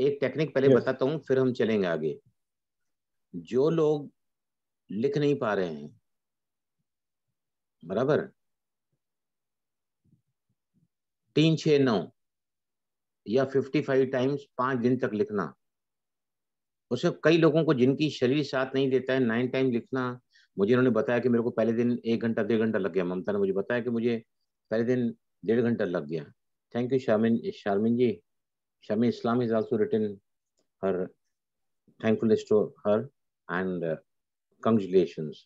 एक टेक्निक पहले yes. बताता हूँ फिर हम चलेंगे आगे जो लोग लिख नहीं पा रहे हैं बराबर तीन छ नौ या फिफ्टी फाइव टाइम्स पांच दिन तक लिखना उसे कई लोगों को जिनकी शरीर साथ नहीं देता है नाइन टाइम लिखना मुझे उन्होंने बताया कि मेरे को पहले दिन एक घंटा डेढ़ घंटा लग गया ममता ने मुझे बताया कि मुझे पहले दिन डेढ़ घंटा लग गया thank you Sharmin Sharmin ji Shami Islam is also written her thankfulness to her and uh, congratulations.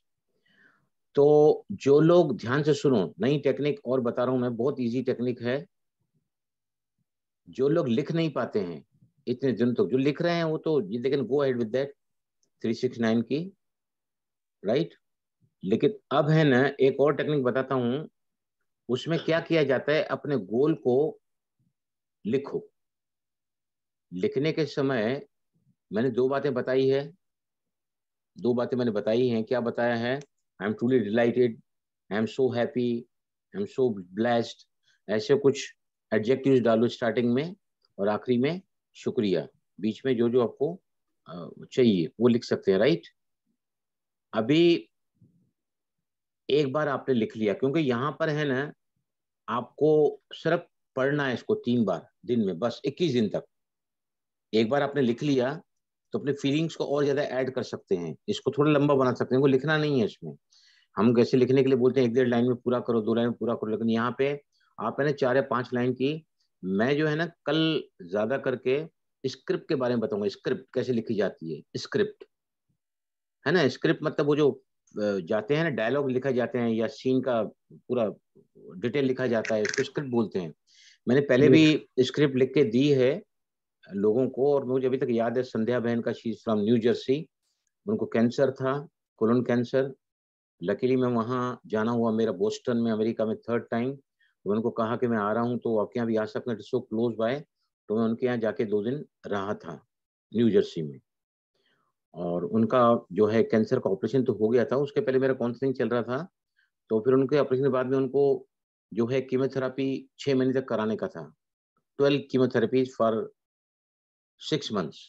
तो जो लोग ध्यान से सुनो नई टेक्निक और बता रहा हूं मैं बहुत इजी टेक्निक है जो लोग लिख नहीं पाते हैं इतने दिन तक जो लिख रहे हैं वो तो ये लेकिन go head with that nine की राइट लेकिन अब है ना एक और टेक्निक बताता हूं उसमें क्या किया जाता है अपने गोल को लिखो लिखने के समय मैंने दो बातें बताई है दो बातें मैंने बताई हैं क्या बताया है I am truly delighted I am so happy I am so blessed ऐसे कुछ एडजेक्टिव डालो स्टार्टिंग में और आखिरी में शुक्रिया बीच में जो जो आपको चाहिए वो लिख सकते हैं राइट अभी एक बार आपने लिख लिया क्योंकि यहाँ पर है ना आपको सिर्फ पढ़ना है इसको तीन बार दिन में बस 21 दिन तक एक बार आपने लिख लिया तो अपने फीलिंग्स को और ज्यादा ऐड कर सकते हैं इसको थोड़ा लंबा बना सकते हैं लिखना नहीं है इसमें हम कैसे लिखने के लिए बोलते हैं एक डेढ़ लाइन में पूरा करो दो लाइन में पूरा करो लेकिन यहाँ पे आप है ना चार या पांच लाइन की मैं जो है ना कल ज्यादा करके स्क्रिप्ट के बारे में बताऊंगा स्क्रिप्ट कैसे लिखी जाती है स्क्रिप्ट है ना स्क्रिप्ट मतलब वो जो जाते हैं ना डायलॉग लिखा जाते हैं या सीन का पूरा डिटेल लिखा जाता है उसको स्क्रिप्ट बोलते हैं मैंने पहले भी स्क्रिप्ट लिख के दी है लोगों को और मुझे अभी तक याद है संध्या बहन का शीज फ्रॉम न्यू जर्सी उनको कैंसर था कोलन कैंसर लकीली मैं वहाँ जाना हुआ मेरा बोस्टन में अमेरिका में थर्ड टाइम तो उनको कहा कि मैं आ रहा हूँ तो आपके यहाँ भी आ सकना हैं सो क्लोज बाय तो मैं उनके यहाँ जाके दो दिन रहा था न्यू जर्सी में और उनका जो है कैंसर का ऑपरेशन तो हो गया था उसके पहले मेरा काउंसलिंग चल रहा था तो फिर उनके ऑपरेशन के बाद में उनको जो है कीमोथेरापी छः महीने तक कराने का था twelve chemotherapies for six months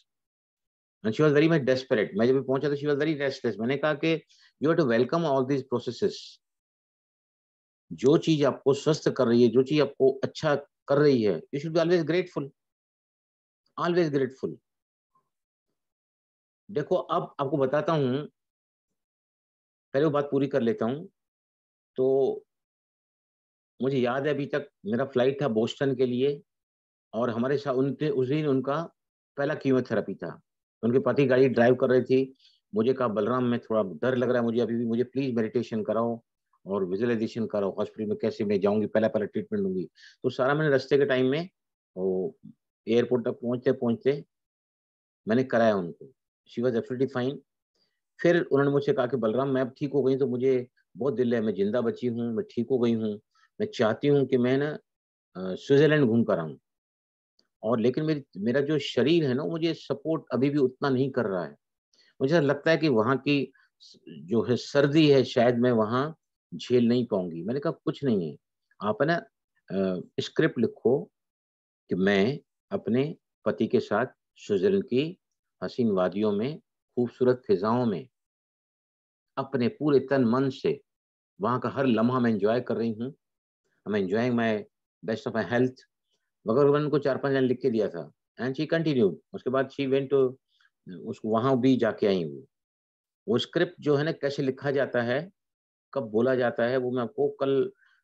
and she was very much desperate मैं जब भी पहुंचा तो शी वॉज वेरी रेस्टलेस मैंने कहा कि you have to welcome all these processes जो चीज आपको स्वस्थ कर रही है जो चीज आपको अच्छा कर रही है you should be always grateful always grateful देखो अब आपको बताता हूं पहले वो बात पूरी कर लेता हूं तो मुझे याद है अभी तक मेरा फ्लाइट था बोस्टन के लिए और हमारे साथ उनके उस दिन उनका पहला कीमोथेरेपी था उनके पति गाड़ी ड्राइव कर रही थी मुझे कहा बलराम में थोड़ा डर लग रहा है मुझे अभी भी मुझे प्लीज मेडिटेशन कराओ और विजुअलाइजेशन कराओ हॉस्पिटल में कैसे मैं जाऊंगी पहला पहला ट्रीटमेंट लूंगी तो सारा मैंने रस्ते के टाइम में वो एयरपोर्ट तक पहुंचते पहुंचते मैंने कराया उनको शी वॉज एब्सोल्युटली फाइन फिर उन्होंने मुझसे कहा कि बलराम मैं अब ठीक हो गई तो मुझे बहुत दिल है मैं जिंदा बची हूँ मैं ठीक हो गई हूँ मैं चाहती हूँ कि मैं ना स्विट्जरलैंड घूम कर आऊँ और लेकिन मेरी मेरा जो शरीर है ना मुझे सपोर्ट अभी भी उतना नहीं कर रहा है मुझे लगता है कि वहाँ की जो है सर्दी है शायद मैं वहाँ झेल नहीं पाऊंगी मैंने कहा कुछ नहीं है आप ना स्क्रिप्ट लिखो कि मैं अपने पति के साथ स्विट्जरलैंड की हसीन वादियों में खूबसूरत फिजाओं में अपने पूरे तन मन से वहाँ का हर लम्हा मैं इंजॉय कर रही हूँ I am enjoying my best of my health मगर उन्होंने उनको चार पांच लाइन लिख के दिया था एंड शी कंटिन्यू उसके बाद शी वेंट टू उसको वहां भी जाके आई वो वो स्क्रिप्ट जो है ना कैसे लिखा जाता है कब बोला जाता है वो मैं आपको कल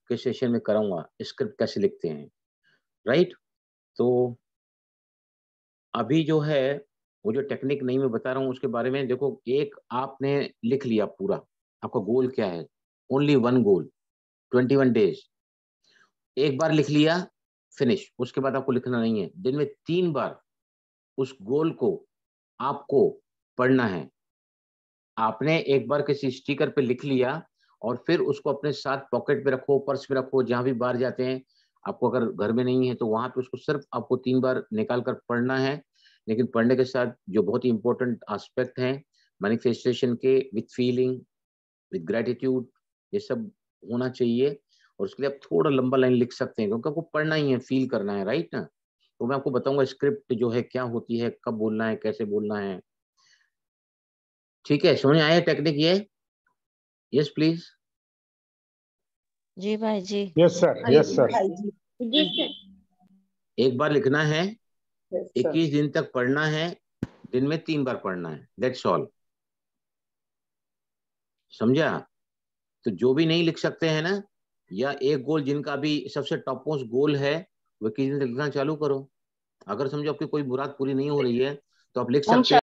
के सेशन में कराऊंगा स्क्रिप्ट कैसे लिखते हैं राइट तो अभी जो है वो जो टेक्निक नहीं मैं बता रहा हूँ उसके बारे में देखो एक आपने लिख लिया पूरा आपका गोल क्या है only one goal twenty one days एक बार लिख लिया फिनिश उसके बाद आपको लिखना नहीं है दिन में तीन बार उस गोल को आपको पढ़ना है आपने एक बार किसी स्टिकर पे लिख लिया और फिर उसको अपने साथ पॉकेट में रखो पर्स में रखो जहां भी बाहर जाते हैं आपको अगर घर में नहीं है तो वहां पे उसको सिर्फ आपको तीन बार निकाल कर पढ़ना है लेकिन पढ़ने के साथ जो बहुत ही इंपॉर्टेंट आस्पेक्ट है मैनिफेस्टेशन के विथ फीलिंग विथ ग्रेटिट्यूड ये सब होना चाहिए और उसके लिए आप थोड़ा लंबा लाइन लिख सकते हैं क्योंकि आपको पढ़ना ही है फील करना है राइट ना तो मैं आपको बताऊंगा स्क्रिप्ट जो है क्या होती है कब बोलना है कैसे बोलना है ठीक है सोने आए टेक्निक ये यस प्लीज जी भाई जी यस सर यस सर एक बार लिखना है इक्कीस दिन तक पढ़ना है दिन में तीन बार पढ़ना है दैट्स ऑल समझा तो जो भी नहीं लिख सकते हैं ना या एक गोल जिनका भी सबसे टॉप मोस्ट गोल है वह किस दिन लिखना चालू करो अगर समझो आपकी कोई मुराद पूरी नहीं हो रही है तो आप लिख सकते